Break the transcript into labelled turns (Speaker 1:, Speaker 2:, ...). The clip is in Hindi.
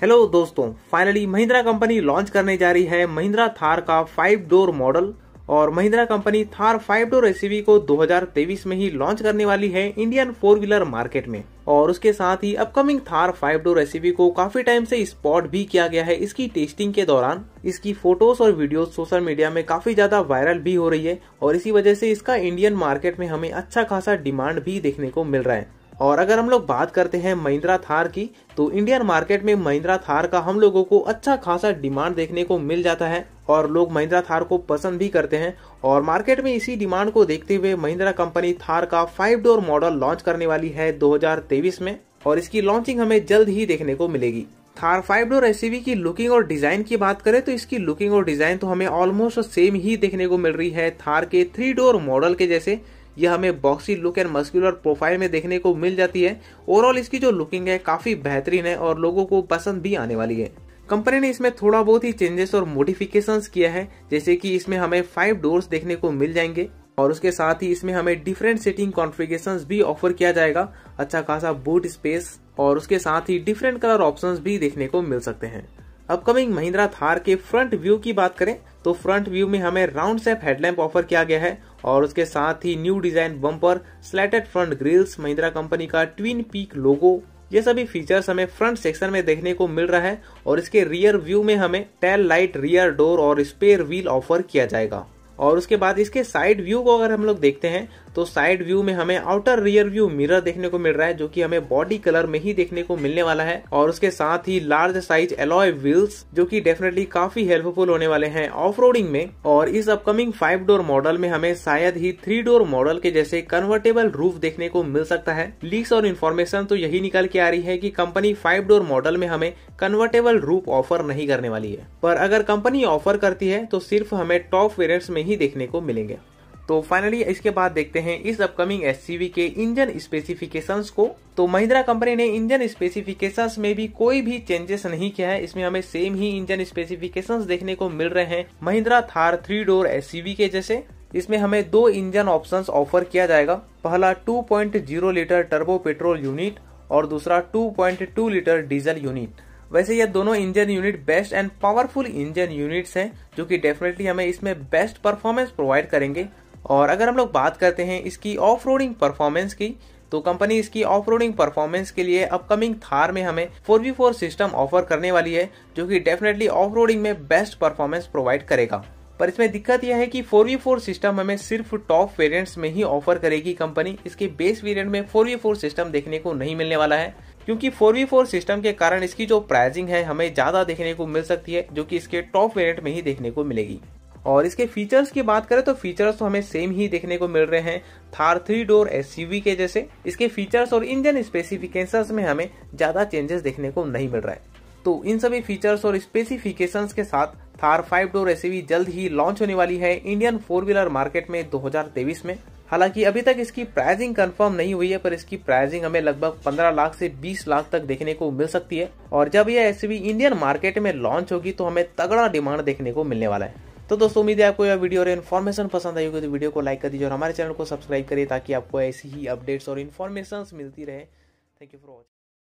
Speaker 1: हेलो दोस्तों फाइनली महिंद्रा कंपनी लॉन्च करने जा रही है महिंद्रा थार का फाइव डोर मॉडल और Mahindra company Thar five door SUV को 2023 में ही लॉन्च करने वाली है इंडियन फोर व्हीलर मार्केट में और उसके साथ ही upcoming Thar five door SUV को काफी टाइम से स्पॉट भी किया गया है इसकी टेस्टिंग के दौरान इसकी फोटोज और वीडियोस सोशल मीडिया में काफी ज्यादा वायरल भी हो रही है और इसी वजह से इसका इंडियन मार्केट में हमें अच्छा खासा डिमांड भी देखने को मिल रहा है और अगर हम लोग बात करते हैं महिंद्रा थार की तो इंडियन मार्केट में महिंद्रा थार का हम लोगों को अच्छा खासा डिमांड देखने को मिल जाता है और लोग महिंद्रा थार को पसंद भी करते हैं और मार्केट में इसी डिमांड को देखते हुए महिंद्रा कंपनी थार का फाइव डोर मॉडल लॉन्च करने वाली है दो में और इसकी लॉन्चिंग हमें जल्द ही देखने को मिलेगी थार फाइव डोर एस की लुकिंग और डिजाइन की बात करें तो इसकी लुकिंग और डिजाइन तो हमें ऑलमोस्ट सेम ही देखने को मिल रही है थार के थ्री डोर मॉडल के जैसे यह हमें boxy look and muscular profile में देखने को मिल जाती है ओवरऑल इसकी जो लुकिंग है काफी बेहतरीन है और लोगों को पसंद भी आने वाली है कंपनी ने इसमें थोड़ा बहुत ही चेंजेस और मोडिफिकेशन किया है जैसे कि इसमें हमें फाइव डोर्स देखने को मिल जाएंगे और उसके साथ ही इसमें हमें डिफरेंट सेटिंग कॉन्फ़िगरेशंस भी ऑफर किया जाएगा अच्छा खासा बूट स्पेस और उसके साथ ही डिफरेंट कलर ऑप्शंस भी देखने को मिल सकते हैं अपकमिंग महिंद्रा थार के फ्रंट व्यू की बात करें तो फ्रंट व्यू में हमें राउंड सेप हेडलैम्प ऑफर किया गया है और उसके साथ ही new design bumper slatted front grilles Mahindra company का ट्विन पीक लोगो ये सभी फीचर्स हमें फ्रंट सेक्शन में देखने को मिल रहा है और इसके रियर व्यू में हमें टेल लाइट रियर डोर और स्पेयर व्हील ऑफर किया जाएगा और उसके बाद इसके साइड व्यू को अगर हम लोग देखते हैं तो साइड व्यू में हमें आउटर रियर व्यू मिरर देखने को मिल रहा है जो कि हमें बॉडी कलर में ही देखने को मिलने वाला है और उसके साथ ही लार्ज साइज एलॉय व्हील्स जो कि डेफिनेटली काफी हेल्पफुल होने वाले हैं ऑफ में और इस अपकमिंग फाइव डोर मॉडल में हमें शायद ही थ्री डोर मॉडल के जैसे कन्वर्टेबल रूफ देखने को मिल सकता है लीक्स और इन्फॉर्मेशन तो यही निकल के आ रही है की कंपनी फाइव डोर मॉडल में हमें कन्वर्टेबल रूफ ऑफर नहीं करने वाली है पर अगर कंपनी ऑफर करती है तो सिर्फ हमें टॉप वेरियंट्स में ही देखने को मिलेंगे तो फाइनली इसके बाद देखते हैं इस अपकमिंग एस के इंजन स्पेसिफिकेशंस को तो महिंद्रा कंपनी ने इंजन स्पेसिफिकेशंस में भी कोई भी चेंजेस नहीं किया है इसमें हमें सेम ही इंजन स्पेसिफिकेशंस देखने को मिल रहे हैं महिंद्रा थार थ्री डोर एस के जैसे इसमें हमें दो इंजन ऑप्शंस ऑफर किया जाएगा पहला 2.0 लीटर टर्बो पेट्रोल यूनिट और दूसरा 2.2 लीटर डीजल यूनिट वैसे ये दोनों engine unit best and powerful engine units हैं जो कि डेफिनेटली हमें इसमें बेस्ट परफॉर्मेंस प्रोवाइड करेंगे और अगर हम लोग बात करते हैं इसकी ऑफ रोडिंग परफॉर्मेंस की तो कंपनी इसकी ऑफ रोडिंग परफॉर्मेंस के लिए अपकमिंग थार में हमें फोर फोर सिस्टम ऑफर करने वाली है जो कि डेफिनेटली ऑफ रोडिंग में बेस्ट परफॉर्मेंस प्रोवाइड करेगा पर इसमें दिक्कत यह है कि 4v4 सिस्टम हमें सिर्फ टॉप वेरिएंट्स में ही ऑफर करेगी कंपनी इसके बेस वेरिएंट में 4v4 सिस्टम देखने को नहीं मिलने वाला है क्योंकि फोर सिस्टम के कारण इसकी जो प्राइजिंग है हमें ज़्यादा देखने को मिल सकती है जो कि इसके टॉप वेरियंट में ही देखने को मिलेगी और इसके फीचर्स की बात करें तो फीचर्स तो हमें सेम ही देखने को मिल रहे हैं थार थ्री डोर एस के जैसे इसके फीचर्स और इंजन स्पेसिफिकेशन में हमें ज़्यादा चेंजेस देखने को नहीं मिल रहा है तो इन सभी फीचर्स और स्पेसिफिकेशंस के साथ थार फाइव डोर एसयूवी जल्द ही लॉन्च होने वाली है इंडियन फोर व्हीलर मार्केट में 2023 में हालांकि अभी तक इसकी प्राइसिंग कंफर्म नहीं हुई है पर इसकी प्राइसिंग हमें लगभग 15 लाख से 20 लाख तक देखने को मिल सकती है और जब यह एसयूवी इंडियन मार्केट में लॉन्च होगी तो हमें तगड़ा डिमांड देखने को मिलने वाला है तो दोस्तों उम्मीद है आपको यह वीडियो और इन्फॉर्मेशन पसंद आई होगी तो वीडियो को लाइक कर दीजिए और हमारे चैनल को सब्सक्राइब करिए ताकि आपको ऐसी ही अपडेट्स और इन्फॉर्मेशन मिलती रहे थैंक यू फॉर वॉचिंग